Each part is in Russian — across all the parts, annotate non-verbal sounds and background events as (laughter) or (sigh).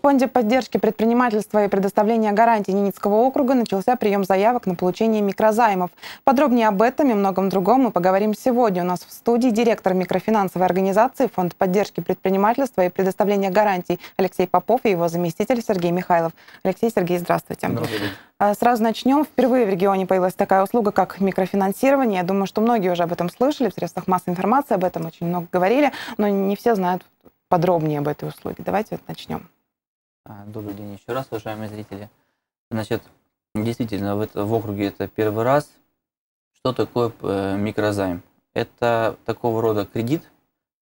В Фонде поддержки предпринимательства и предоставления гарантий Ненецкого округа начался прием заявок на получение микрозаймов. Подробнее об этом и многом другом мы поговорим сегодня. У нас в студии директор микрофинансовой организации Фонд поддержки предпринимательства и предоставления гарантий Алексей Попов и его заместитель Сергей Михайлов. Алексей, Сергей, здравствуйте. Здравствуйте. А, сразу начнем. Впервые в регионе появилась такая услуга, как микрофинансирование. Я думаю, что многие уже об этом слышали, в средствах массовой информации об этом очень много говорили, но не все знают подробнее об этой услуге. Давайте начнем. А, добрый день еще раз, уважаемые зрители. Значит, действительно, в, это, в округе это первый раз. Что такое э, микрозайм? Это такого рода кредит,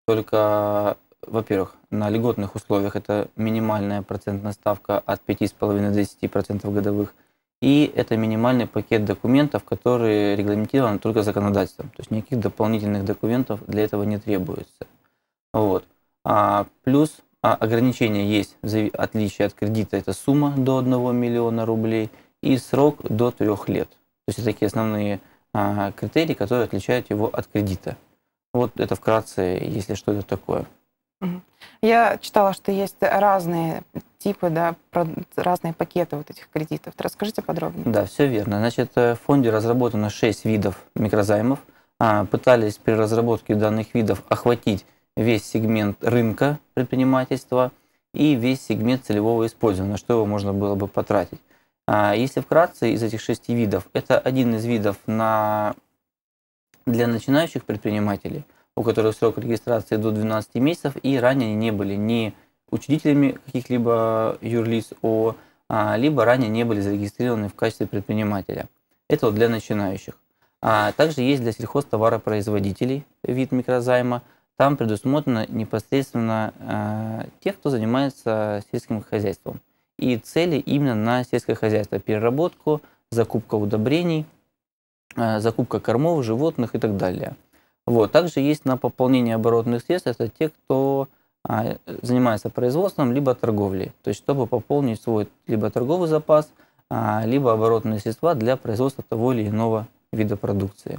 только, во-первых, на льготных условиях это минимальная процентная ставка от 5,5 до 10% годовых. И это минимальный пакет документов, который регламентирован только законодательством. То есть никаких дополнительных документов для этого не требуется. Вот. А плюс а ограничения есть, отличие от кредита, это сумма до 1 миллиона рублей и срок до 3 лет. То есть это такие основные а, критерии, которые отличают его от кредита. Вот это вкратце, если что это такое. Я читала, что есть разные типы, да, разные пакеты вот этих кредитов. Расскажите подробнее. Да, все верно. Значит, э, в фонде разработано 6 видов микрозаймов. А, пытались при разработке данных видов охватить весь сегмент рынка предпринимательства и весь сегмент целевого использования, на что его можно было бы потратить. А, если вкратце, из этих шести видов, это один из видов на, для начинающих предпринимателей, у которых срок регистрации до 12 месяцев, и ранее они не были ни учредителями каких-либо юрлиц ООО, а, либо ранее не были зарегистрированы в качестве предпринимателя. Это вот для начинающих. А также есть для сельхозтоваропроизводителей вид микрозайма – там предусмотрено непосредственно э, тех, кто занимается сельским хозяйством. И цели именно на сельское хозяйство. Переработку, закупка удобрений, э, закупка кормов, животных и так далее. Вот. Также есть на пополнение оборотных средств, это те, кто э, занимается производством, либо торговлей. То есть, чтобы пополнить свой либо торговый запас, э, либо оборотные средства для производства того или иного вида продукции.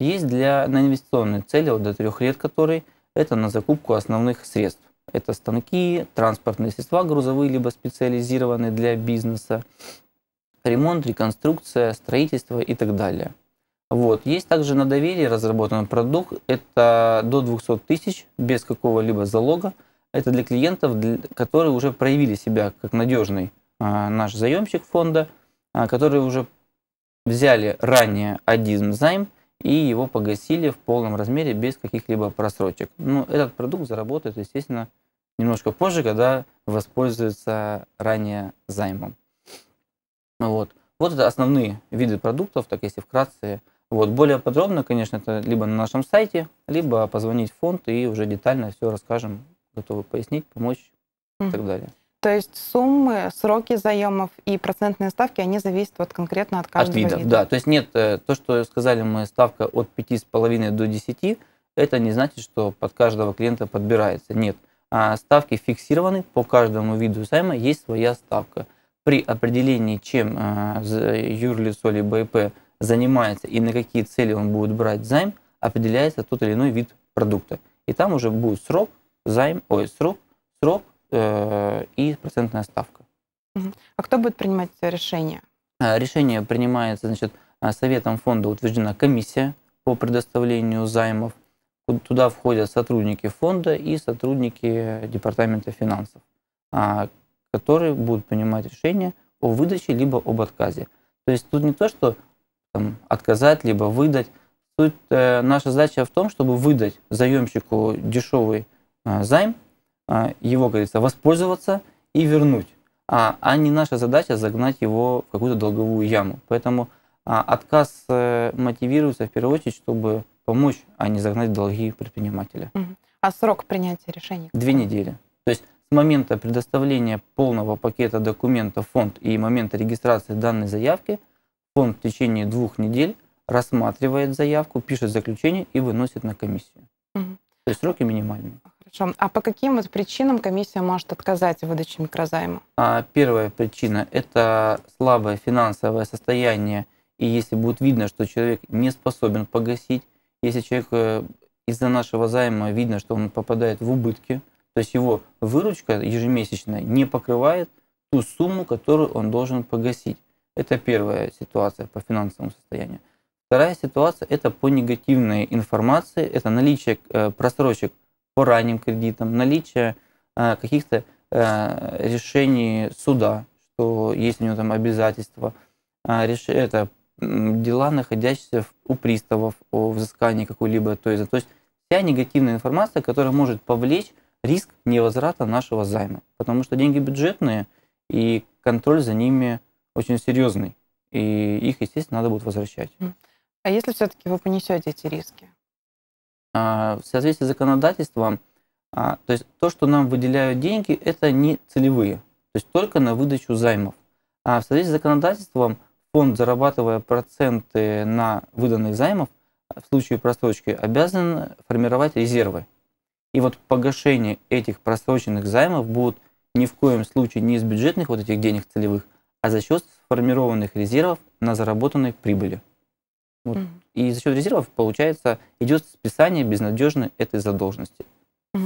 Есть для, на инвестиционные цели, вот до трех лет, который это на закупку основных средств. Это станки, транспортные средства грузовые, либо специализированные для бизнеса, ремонт, реконструкция, строительство и так далее. Вот. Есть также на доверие разработанный продукт, это до 200 тысяч, без какого-либо залога. Это для клиентов, которые уже проявили себя как надежный а, наш заемщик фонда, а, которые уже взяли ранее один займ, и его погасили в полном размере без каких-либо просрочек. Ну, этот продукт заработает, естественно, немножко позже, когда воспользуется ранее займом. Вот. вот это основные виды продуктов, так если вкратце. Вот. Более подробно, конечно, это либо на нашем сайте, либо позвонить в фонд и уже детально все расскажем, готовы пояснить, помочь mm-hmm. и так далее. То есть суммы, сроки заемов и процентные ставки, они зависят вот конкретно от каждого от вида. вида. Да, то есть нет, э, то, что сказали мы, ставка от 5,5 до 10, это не значит, что под каждого клиента подбирается. Нет, а ставки фиксированы, по каждому виду займа есть своя ставка. При определении, чем э, юрлицо или БП занимается и на какие цели он будет брать займ, определяется тот или иной вид продукта. И там уже будет срок, займ, ой, срок, срок Э, и процентная ставка. А кто будет принимать решение? Э, решение принимается, значит, э, советом фонда утверждена комиссия по предоставлению займов. Туда входят сотрудники фонда и сотрудники департамента финансов, а, которые будут принимать решение о выдаче либо об отказе. То есть тут не то, что там, отказать либо выдать. Тут э, наша задача в том, чтобы выдать заемщику дешевый э, займ, а, его, как говорится, воспользоваться и вернуть. А, а не наша задача загнать его в какую-то долговую яму. Поэтому а, отказ э, мотивируется в первую очередь, чтобы помочь, а не загнать долги предпринимателя. А срок принятия решения? Две недели. То есть с момента предоставления полного пакета документов фонд и момента регистрации данной заявки фонд в течение двух недель рассматривает заявку, пишет заключение и выносит на комиссию. Угу. То есть сроки минимальные. Хорошо. А по каким вот причинам комиссия может отказать в выдаче микрозайма? А, первая причина – это слабое финансовое состояние. И если будет видно, что человек не способен погасить, если человек э, из-за нашего займа видно, что он попадает в убытки, то есть его выручка ежемесячная не покрывает ту сумму, которую он должен погасить. Это первая ситуация по финансовому состоянию. Вторая ситуация – это по негативной информации, это наличие э, просрочек по ранним кредитам, наличие э, каких-то э, решений суда, что есть у него там обязательства, э, это дела, находящиеся у приставов о взыскании какой-либо той за То есть вся негативная информация, которая может повлечь риск невозврата нашего займа. Потому что деньги бюджетные, и контроль за ними очень серьезный. И их, естественно, надо будет возвращать. А если все-таки вы понесете эти риски? А, в соответствии с законодательством, а, то есть то, что нам выделяют деньги, это не целевые, то есть только на выдачу займов. А в соответствии с законодательством фонд, зарабатывая проценты на выданных займов, а, в случае просрочки обязан формировать резервы. И вот погашение этих просроченных займов будет ни в коем случае не из бюджетных вот этих денег целевых, а за счет сформированных резервов на заработанной прибыли. Вот. Mm-hmm и за счет резервов, получается, идет списание безнадежной этой задолженности. А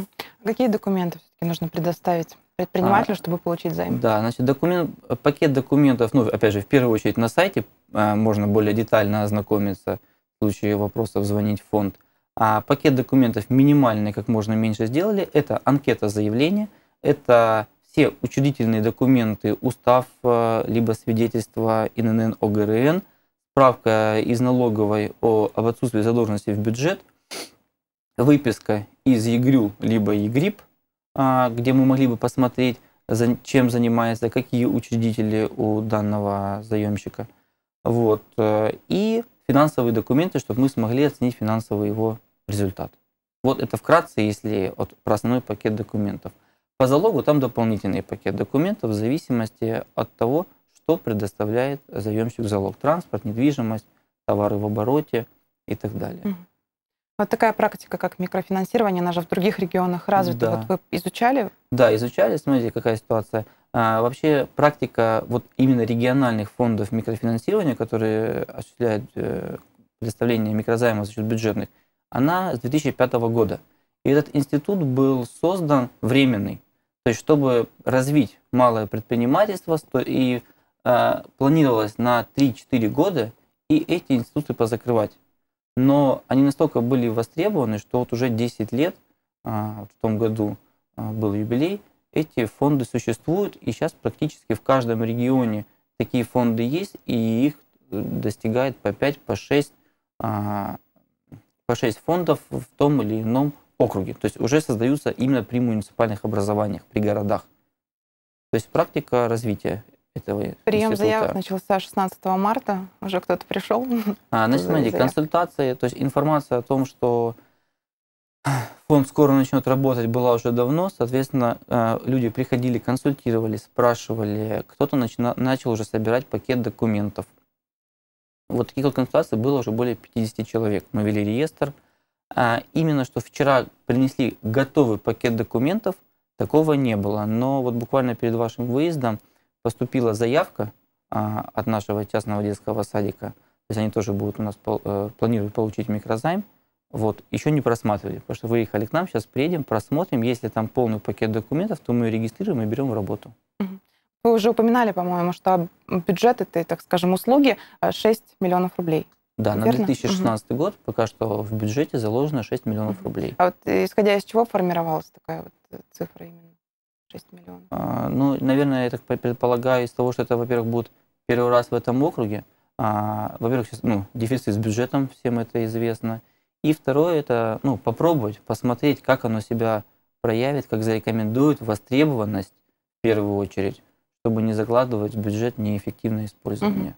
какие документы все-таки нужно предоставить предпринимателю, а, чтобы получить займ? Да, значит, документ, пакет документов, ну, опять же, в первую очередь на сайте а, можно более детально ознакомиться, в случае вопросов звонить в фонд. А пакет документов минимальный, как можно меньше сделали, это анкета заявления, это все учредительные документы, устав, э, либо свидетельство ИНН, ОГРН – справка из налоговой о, об отсутствии задолженности в бюджет, выписка из ЕГРЮ либо ЕГРИП, а, где мы могли бы посмотреть, чем занимается, какие учредители у данного заемщика. Вот. Э, и финансовые документы, чтобы мы смогли оценить финансовый его результат. Вот это вкратце, если от, про основной пакет документов. По залогу там дополнительный пакет документов в зависимости от того, что предоставляет заемщик залог. Транспорт, недвижимость, товары в обороте и так далее. Вот такая практика, как микрофинансирование, она же в других регионах развита. Да. Вот вы изучали? Да, изучали. Смотрите, какая ситуация. А, вообще практика вот именно региональных фондов микрофинансирования, которые осуществляют э, предоставление микрозаймов за счет бюджетных, она с 2005 года. И этот институт был создан временный, то есть чтобы развить малое предпринимательство и Э, планировалось на 3-4 года и эти институты позакрывать. Но они настолько были востребованы, что вот уже 10 лет, э, в том году э, был юбилей, эти фонды существуют, и сейчас практически в каждом регионе такие фонды есть, и их достигает по 5, по 6, по 6 фондов в том или ином округе. То есть уже создаются именно при муниципальных образованиях, при городах. То есть практика развития этого Прием института. заявок начался 16 марта, уже кто-то пришел. А, значит, ну, смотрите, консультации, то есть информация о том, что фонд скоро начнет работать, была уже давно, соответственно, э, люди приходили, консультировали, спрашивали, кто-то начина, начал уже собирать пакет документов. Вот таких вот консультаций было уже более 50 человек. Мы вели реестр. А именно, что вчера принесли готовый пакет документов, такого не было. Но вот буквально перед вашим выездом – поступила заявка а, от нашего частного детского садика, то есть они тоже будут у нас э, планируют получить микрозайм, вот, еще не просматривали, потому что выехали к нам, сейчас приедем, просмотрим, если там полный пакет документов, то мы ее регистрируем и берем в работу. Вы уже упоминали, по-моему, что бюджет этой, так скажем, услуги 6 э, миллионов рублей. Да, Верно? на 2016 угу. год пока что в бюджете заложено 6 миллионов угу. рублей. А вот э, исходя из чего формировалась такая вот цифра именно? 6 миллионов. А, ну, наверное, я так предполагаю из того, что это, во-первых, будет первый раз в этом округе. А, во-первых, сейчас, ну, дефицит с бюджетом, всем это известно. И второе, это ну, попробовать, посмотреть, как оно себя проявит, как зарекомендует востребованность в первую очередь, чтобы не закладывать в бюджет неэффективное использование.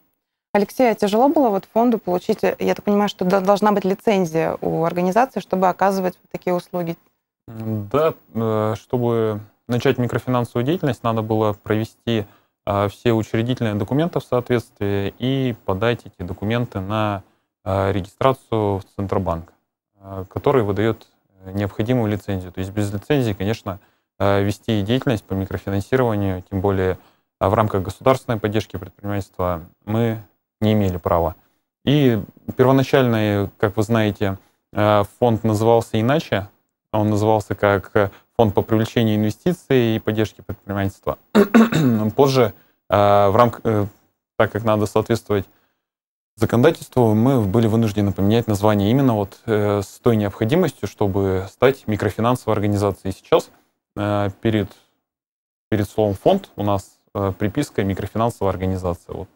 Алексей, а тяжело было вот фонду получить, э, я так понимаю, что должна быть лицензия у организации, чтобы оказывать такие услуги? Да, э, чтобы начать микрофинансовую деятельность, надо было провести а, все учредительные документы в соответствии и подать эти документы на а, регистрацию в Центробанк, а, который выдает э, необходимую лицензию. То есть без лицензии, конечно, вести деятельность по микрофинансированию, тем более в рамках государственной поддержки предпринимательства, мы не имели права. И первоначально, как вы знаете, фонд назывался иначе, он назывался как э, фонд по привлечению инвестиций и поддержке предпринимательства. (clears throat) Позже, э, в рамках, э, так как надо соответствовать законодательству, мы были вынуждены поменять название именно вот с той необходимостью, чтобы стать микрофинансовой организацией. Сейчас перед, перед словом фонд у нас приписка микрофинансовая организация. Вот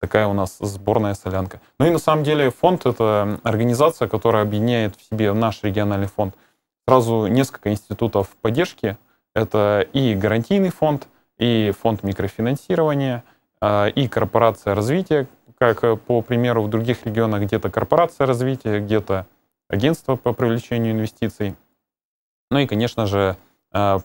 такая у нас сборная солянка. Ну и на самом деле фонд — это организация, которая объединяет в себе наш региональный фонд — сразу несколько институтов поддержки. Это и гарантийный фонд, и фонд микрофинансирования, а, и корпорация развития, как по примеру в других регионах где-то корпорация развития, где-то агентство по привлечению инвестиций. Ну и, конечно же, а,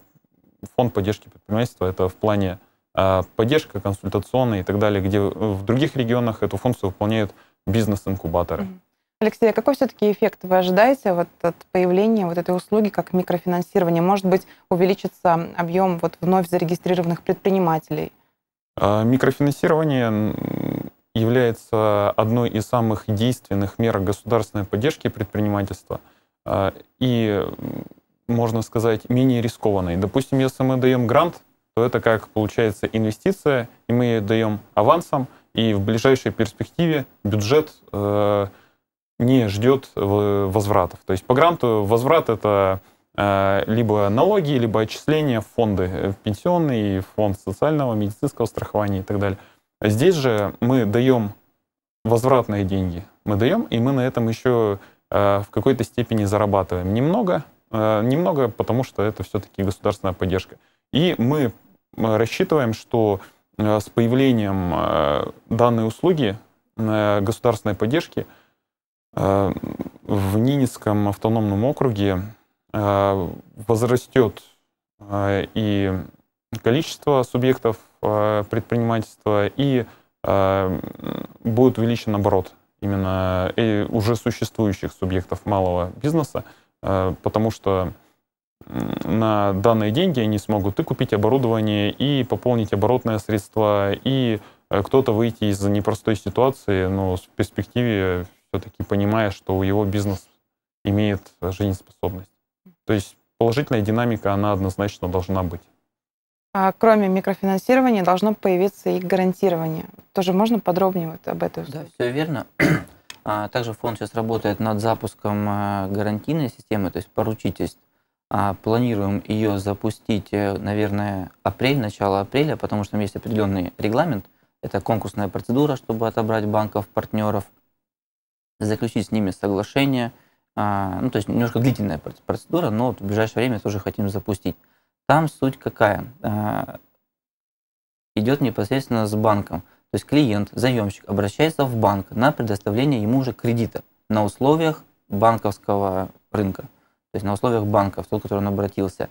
фонд поддержки предпринимательства это в плане а, поддержка консультационная и так далее, где в других регионах эту функцию выполняют бизнес-инкубаторы. Mm-hmm. Алексей, а какой все-таки эффект вы ожидаете вот от появления вот этой услуги как микрофинансирование? Может быть, увеличится объем вот вновь зарегистрированных предпринимателей? А, микрофинансирование является одной из самых действенных мер государственной поддержки предпринимательства а, и, можно сказать, менее рискованной. Допустим, если мы даем грант, то это как получается инвестиция, и мы даем авансом, и в ближайшей перспективе бюджет э, не ждет э, возвратов. То есть по гранту возврат это э, либо налоги, либо отчисления в фонды э, пенсионные, в фонд социального, медицинского страхования и так далее. Здесь же мы даем возвратные деньги. Мы даем, и мы на этом еще в какой-то степени зарабатываем. Немного, немного, потому что это все-таки государственная поддержка. И мы рассчитываем, что с появлением данной услуги государственной поддержки – Э, в Нинецком автономном округе э, возрастет э, и количество субъектов предпринимательства, и будет увеличен оборот именно уже существующих субъектов малого бизнеса, потому что на данные деньги они смогут и купить оборудование, и пополнить оборотное средство, и кто-то выйти из непростой ситуации, но в перспективе все-таки понимая, что его бизнес имеет жизнеспособность. То есть положительная динамика, она однозначно должна быть. А кроме микрофинансирования должно появиться и гарантирование. Тоже можно подробнее вот об этом? Да, все верно. (clears throat) А также фонд сейчас работает над запуском а, гарантийной системы, то есть поручительств. А планируем ее запустить, э, наверное, апрель, начало апреля, потому что там есть определенный регламент. Это конкурсная процедура, чтобы отобрать банков, партнеров – заключить с ними соглашение. А, ну, то есть немножко длительная процедура, но вот в ближайшее время тоже хотим запустить. Там суть какая? А, идет непосредственно с банком. То есть клиент, заемщик обращается в банк на предоставление ему уже кредита на условиях банковского рынка, то есть на условиях банка, в тот, который он обратился.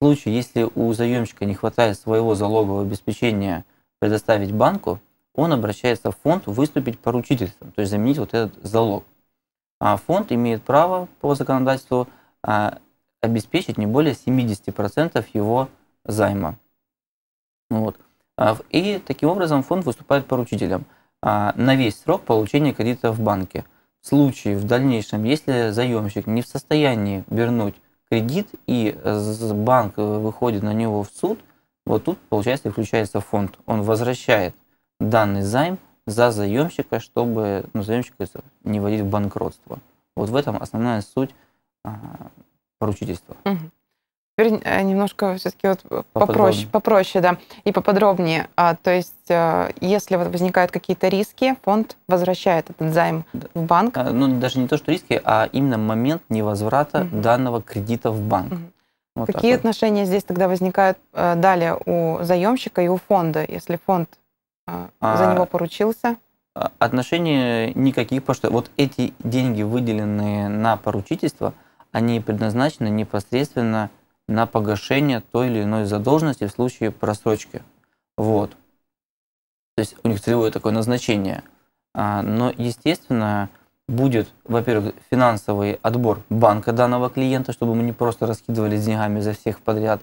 В случае, если у заемщика не хватает своего залогового обеспечения предоставить банку, он обращается в фонд выступить поручительством, то есть заменить вот этот залог. А фонд имеет право по законодательству а, обеспечить не более 70% его займа. Вот. А, и таким образом фонд выступает поручителем а, на весь срок получения кредита в банке. В случае в дальнейшем, если заемщик не в состоянии вернуть кредит и банк выходит на него в суд, вот тут, получается, включается фонд. Он возвращает данный займ за заемщика, чтобы ну, заемщика не вводить в банкротство. Вот в этом основная суть а, поручительства. Угу. Теперь э, немножко все-таки вот попроще, попроще, да, и поподробнее. А, то есть, э, если вот возникают какие-то риски, фонд возвращает этот займ в банк. А, ну, даже не то, что риски, а именно момент невозврата угу. данного кредита в банк. Угу. Вот Какие вот. отношения здесь тогда возникают э, далее у заемщика и у фонда, если фонд а, за него поручился? А, Отношений никаких, потому что вот эти деньги, выделенные на поручительство, они предназначены непосредственно на погашение той или иной задолженности в случае просрочки. Вот. То есть у них целевое такое назначение. А, но, естественно, будет, во-первых, финансовый отбор банка данного клиента, чтобы мы не просто раскидывали деньгами за всех подряд.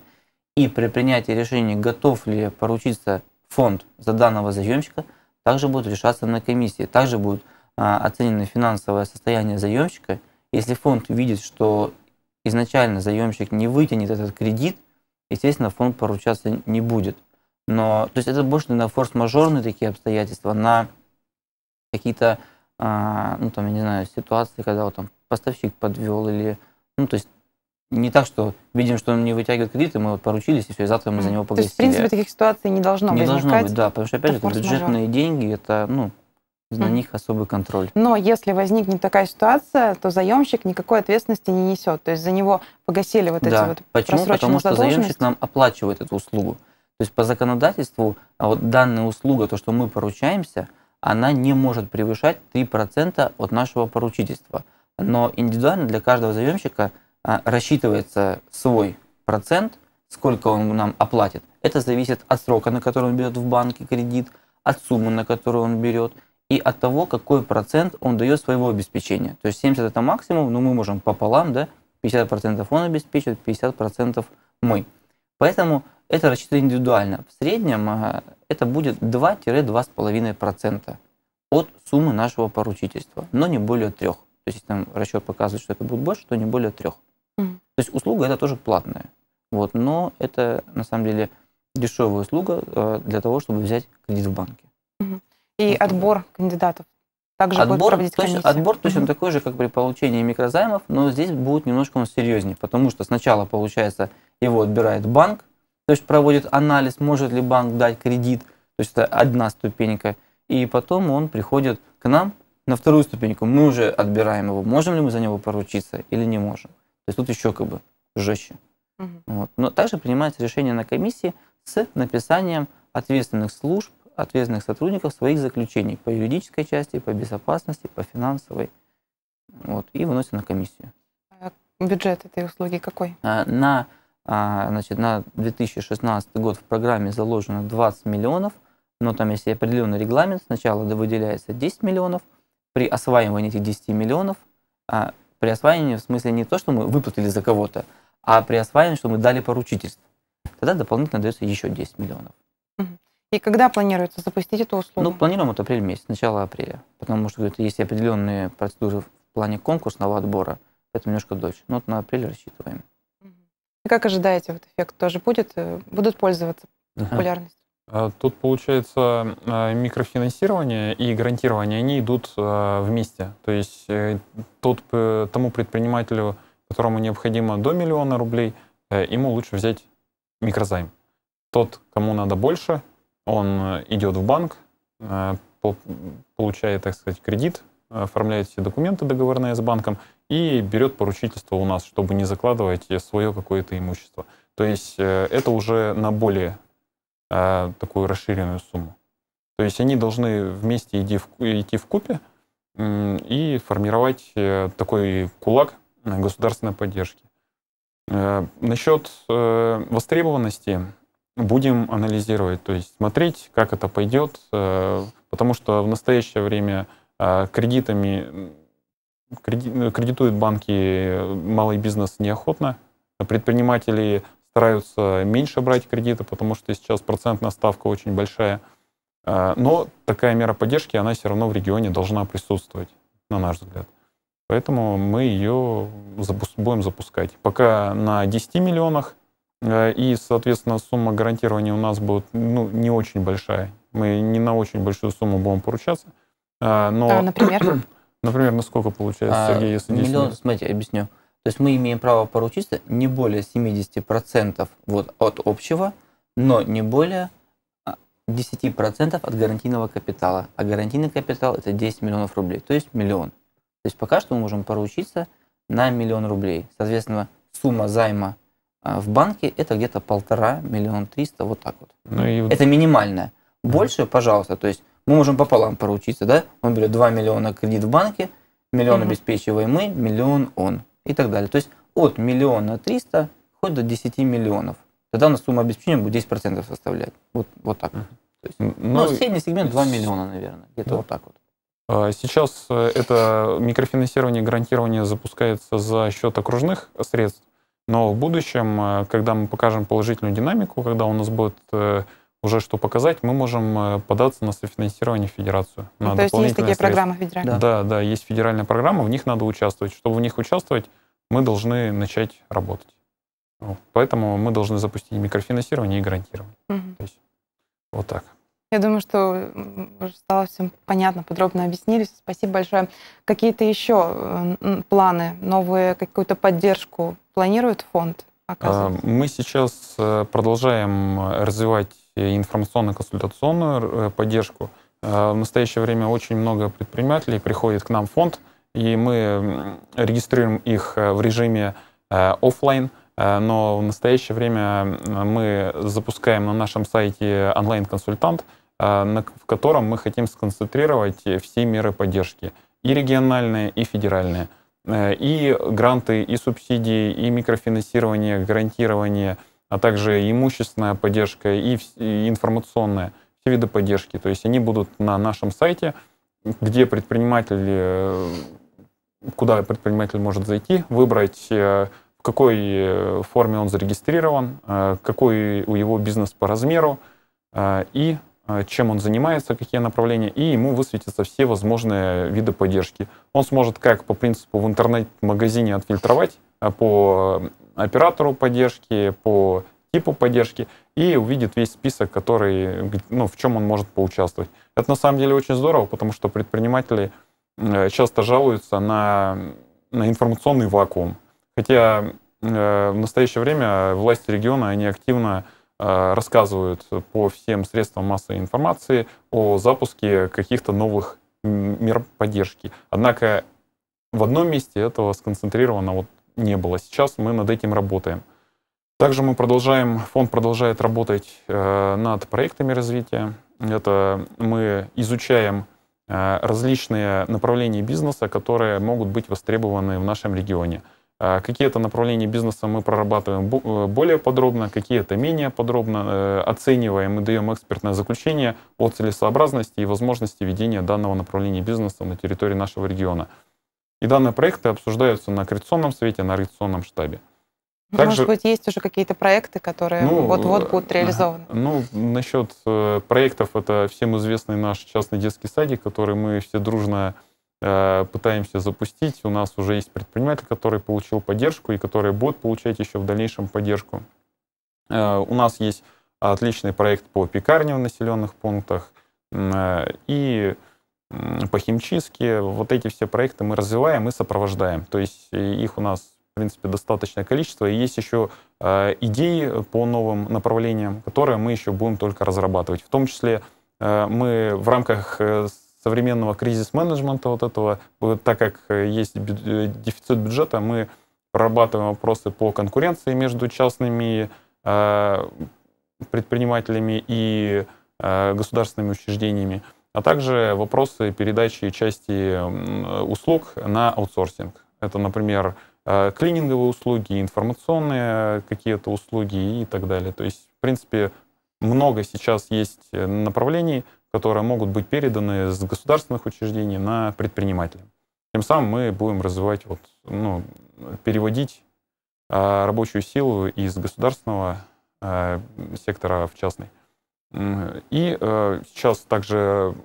И при принятии решения, готов ли поручиться фонд за данного заемщика также будет решаться на комиссии. Также будет а, оценено финансовое состояние заемщика. Если фонд видит, что изначально заемщик не вытянет этот кредит, естественно, фонд поручаться не будет. Но, то есть это больше на форс-мажорные такие обстоятельства, на какие-то, а, ну там, я не знаю, ситуации, когда вот, там поставщик подвел или, ну то есть не так, что видим, что он не вытягивает кредиты, мы вот поручились, и все, и завтра мы за него погасили. То есть, в принципе, таких ситуаций не должно не возникать? Не должно быть, да, потому что, опять же, это бюджетные деньги, это, ну, на них особый контроль. Но если возникнет такая ситуация, то заемщик никакой ответственности не несет. То есть за него погасили вот да. эти вот Почему? Потому что заемщик нам оплачивает эту услугу. То есть по законодательству а вот данная услуга, то, что мы поручаемся, она не может превышать 3% от нашего поручительства. Но индивидуально для каждого заемщика – а, рассчитывается свой процент, сколько он нам оплатит. Это зависит от срока, на который он берет в банке кредит, от суммы, на которую он берет, и от того, какой процент он дает своего обеспечения. То есть 70 это максимум, но мы можем пополам, да, 50% он обеспечивает, 50% мы. Поэтому это рассчитано индивидуально. В среднем а, это будет 2-2,5% от суммы нашего поручительства, но не более 3. То есть, там расчет показывает, что это будет больше, то не более трех. Mm. То есть услуга это тоже платная. Вот, но это на самом деле дешевая услуга э, для того, чтобы взять кредит в банке. Mm. И вот отбор так. кандидатов также отбор, будет проводить комиссия. Точно, отбор точно mm-hmm. такой же, как при получении микрозаймов, но здесь будет немножко он серьезнее, потому что сначала, получается, его отбирает банк, то есть проводит анализ, может ли банк дать кредит, то есть это одна ступенька, и потом он приходит к нам на вторую ступеньку. Мы уже отбираем его, можем ли мы за него поручиться или не можем. То есть тут еще как бы жестче. Угу. Вот. Но также принимается решение на комиссии с написанием ответственных служб, ответственных сотрудников своих заключений по юридической части, по безопасности, по финансовой. Вот, и выносится на комиссию. А бюджет этой услуги какой? А, на, а, значит, на 2016 год в программе заложено 20 миллионов, но там есть определенный регламент. Сначала выделяется 10 миллионов. При осваивании этих 10 миллионов при осваивании в смысле не то, что мы выплатили за кого-то, а при осваивании, что мы дали поручительство. Тогда дополнительно дается еще 10 миллионов. И когда планируется запустить эту услугу? Ну, планируем это апрель месяц, начало апреля. Потому что говорит, есть определенные процедуры в плане конкурсного отбора, это немножко дольше. Но вот на апрель рассчитываем. И как ожидаете, вот эффект тоже будет? Э, будут пользоваться популярностью? А, тут, получается, а, микрофинансирование и гарантирование, они идут а, вместе. То есть э, тот, тому предпринимателю, которому необходимо до миллиона рублей, э, ему лучше взять микрозайм. Тот, кому надо больше, он э, идет в банк, получает, так сказать, кредит, оформляет все документы договорные с банком и берет поручительство у нас, чтобы не закладывать свое какое-то имущество. То есть это уже на более а, такую расширенную сумму. То есть они должны вместе идти в, идти в купе и формировать э, такой кулак государственной поддержки. Э, насчет э, востребованности будем анализировать, то есть смотреть, как это пойдет, потому что в настоящее время а, кредитами кредитуют банки малый бизнес неохотно, а предприниматели стараются меньше брать кредиты, потому что сейчас процентная ставка очень большая. А, но такая мера поддержки, она все равно в регионе должна присутствовать, на наш взгляд. Поэтому мы ее будем запускать. Пока на 10 миллионах, а, и, соответственно, сумма гарантирования у нас будет ну, не очень большая. Мы не на очень большую сумму будем поручаться. А, но, а, например? (clears throat) например, насколько получается, Сергей, если а, 10 миллион, миллионов? смотрите, объясню. То есть мы имеем право поручиться не более 70% вот от общего, но не более 10% а, от гарантийного капитала. А гарантийный капитал это 10 миллионов рублей, то есть миллион. То есть пока что мы можем поручиться на миллион рублей. Соответственно, сумма займа а, в банке это где-то полтора миллиона триста, вот так вот. Ну и... Это минимальное. Больше, пожалуйста, то есть мы можем пополам поручиться, да? Он берет 2 миллиона кредит в банке, миллион mm обеспечиваем мы, миллион он и так далее. То есть от миллиона триста хоть до 10 миллионов. Тогда у нас сумма обеспечения будет 10% составлять. Вот, вот так. То есть, ну, ну, средний сегмент 2 миллиона, наверное. Где-то да. вот так вот. А, сейчас э, это микрофинансирование, гарантирование запускается за счет окружных средств, но в будущем, э, когда мы покажем положительную динамику, когда у нас будет э, уже что показать, мы можем э, податься на софинансирование в федерацию. Ну, на ну, то есть есть такие средства. программы федеральные? Да. да, да, есть федеральная программа, в них надо участвовать. Чтобы в них участвовать, мы должны начать работать. Вот. Поэтому мы должны запустить микрофинансирование и гарантирование. Угу. То есть вот так. Я думаю, что уже стало всем понятно, подробно объяснились. Спасибо большое. Какие-то еще э, планы, новые, какую-то поддержку планирует фонд? А, Оказывать? Мы сейчас э, продолжаем развивать информационно-консультационную э, поддержку. Э, в настоящее время очень много предпринимателей приходит к нам в фонд, и мы регистрируем их э, в режиме офлайн, но в настоящее время мы запускаем на нашем сайте онлайн-консультант, в котором мы хотим сконцентрировать все меры поддержки, и региональные, и федеральные, и гранты, и субсидии, и микрофинансирование, гарантирование – а также имущественная поддержка и, информационная, все виды поддержки. То есть они будут на нашем сайте, где предприниматель, э, куда предприниматель может зайти, выбрать, э, в какой э, форме он зарегистрирован, какой у его бизнес по размеру и чем он занимается, какие направления, и ему высветятся все возможные виды поддержки. Он сможет как по принципу в интернет-магазине отфильтровать а по оператору поддержки, по типу поддержки и увидит весь список, который, ну, в чем он может поучаствовать. Это на самом деле очень здорово, потому что предприниматели э, часто жалуются на, на информационный вакуум. Хотя э, в настоящее время власти региона, они активно э, рассказывают по всем средствам массовой информации о запуске каких-то новых мер поддержки. Однако в одном месте этого сконцентрировано вот не было. Сейчас мы над этим работаем. Также мы продолжаем, фонд продолжает работать э, над проектами развития. Это мы изучаем э, различные направления бизнеса, которые могут быть востребованы в нашем регионе. Э, какие-то направления бизнеса мы прорабатываем более подробно, какие-то менее подробно, оцениваем и даем экспертное заключение о целесообразности и возможности ведения данного направления бизнеса на территории нашего региона. И данные проекты обсуждаются на Координационном совете, на Координационном штабе. Также, Может быть, есть уже какие-то проекты, которые ну, вот-вот будут реализованы? Ну, насчет э, проектов, это всем известный наш частный детский садик, который мы все дружно э, пытаемся запустить. У нас уже есть предприниматель, который получил поддержку и который будет получать еще в дальнейшем поддержку. Э, у нас есть отличный проект по пекарне в населенных пунктах. и по химчистке. Вот эти все проекты мы развиваем и сопровождаем. То есть э, их у нас, в принципе, достаточное количество. И есть еще э, идеи по новым направлениям, которые мы еще будем только разрабатывать. В том числе э, мы в рамках современного кризис-менеджмента вот этого, так как есть дефицит бюджета, мы прорабатываем вопросы по конкуренции между частными предпринимателями и государственными учреждениями а также вопросы передачи части услуг на аутсорсинг. Это, например, э, клининговые услуги, информационные какие-то услуги и так далее. То есть, в принципе, много сейчас есть э, направлений, которые могут быть переданы с государственных учреждений на предпринимателя. Тем самым мы будем развивать, вот, ну, переводить э, рабочую силу из государственного сектора в частный. И э, сейчас также,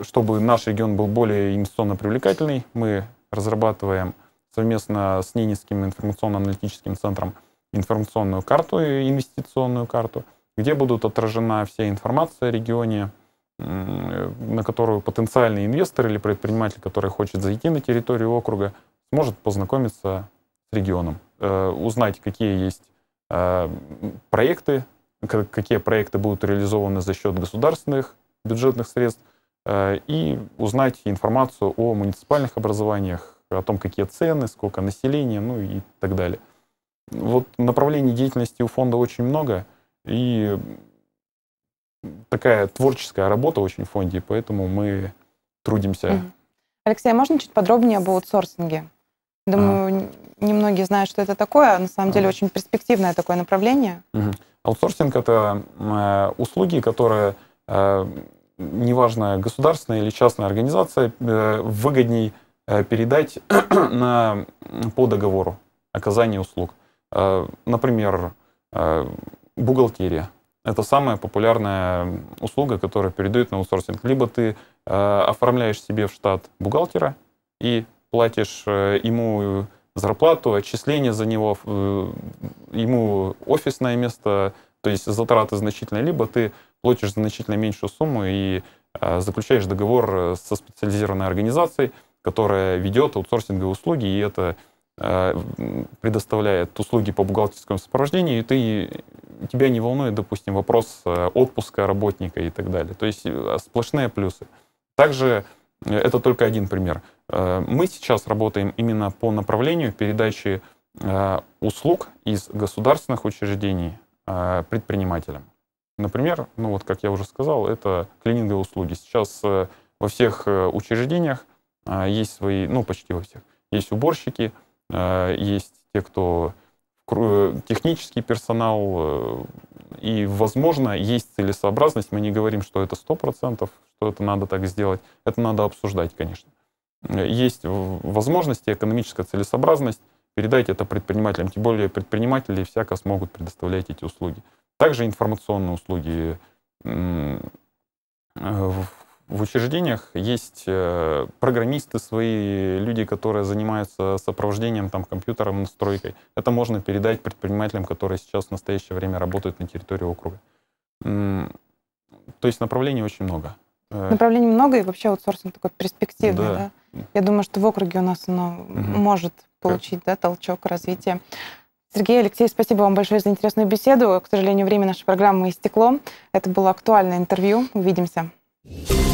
чтобы наш регион был более инвестиционно привлекательный, мы разрабатываем совместно с Нининским информационно-аналитическим центром информационную карту, инвестиционную карту, где будут отражена вся информация о регионе, на которую потенциальный инвестор или предприниматель, который хочет зайти на территорию округа, сможет познакомиться с регионом, э, узнать, какие есть э, проекты какие проекты будут реализованы за счет государственных бюджетных средств, э, и узнать информацию о муниципальных образованиях, о том, какие цены, сколько населения, ну и так далее. Вот направлений деятельности у фонда очень много, и такая творческая работа очень в фонде, поэтому мы трудимся. Алексей, а можно чуть подробнее об аутсорсинге? Думаю, ага. немногие знают, что это такое, а на самом деле ага. очень перспективное такое направление. Ага. Аутсорсинг — это э, услуги, которые, э, неважно, государственная или частная организация, э, выгодней передать (clears throat) на, по договору оказание услуг. Например, бухгалтерия. Это самая популярная услуга, которая передают на аутсорсинг. Либо ты оформляешь себе в штат бухгалтера и платишь ему зарплату, отчисления за него, э, ему офисное место, то есть затраты значительные, либо ты платишь значительно меньшую сумму и э, заключаешь договор э, со специализированной организацией, которая ведет аутсорсинговые услуги, и это предоставляет услуги по бухгалтерскому сопровождению, и ты, тебя не волнует, допустим, вопрос отпуска работника и так далее. То есть сплошные плюсы. Также это только один пример. Э, мы сейчас работаем именно по направлению передачи э, услуг из государственных учреждений э, предпринимателям. Например, ну вот как я уже сказал, это клининговые услуги. Сейчас во всех учреждениях есть свои, ну почти во всех, есть уборщики, есть те, кто технический персонал, и, возможно, есть целесообразность. Мы не говорим, что это 100%, что это надо так сделать. Это надо обсуждать, конечно. Есть возможности, экономическая целесообразность. Передайте это предпринимателям. Тем более предприниматели всяко смогут предоставлять эти услуги. Также информационные услуги э, в учреждениях есть э, программисты свои, люди, которые занимаются сопровождением там, компьютером, настройкой. Это можно передать предпринимателям, которые сейчас в настоящее время работают на территории округа. То есть направлений очень много. Э, направлений много, и вообще аутсорсинг такой перспективный. Да. Да? Я думаю, что в округе у нас оно угу. может получить да, толчок развития. Сергей, Алексей, спасибо вам большое за интересную беседу. К сожалению, время нашей программы истекло. Это было актуальное интервью. Увидимся. thank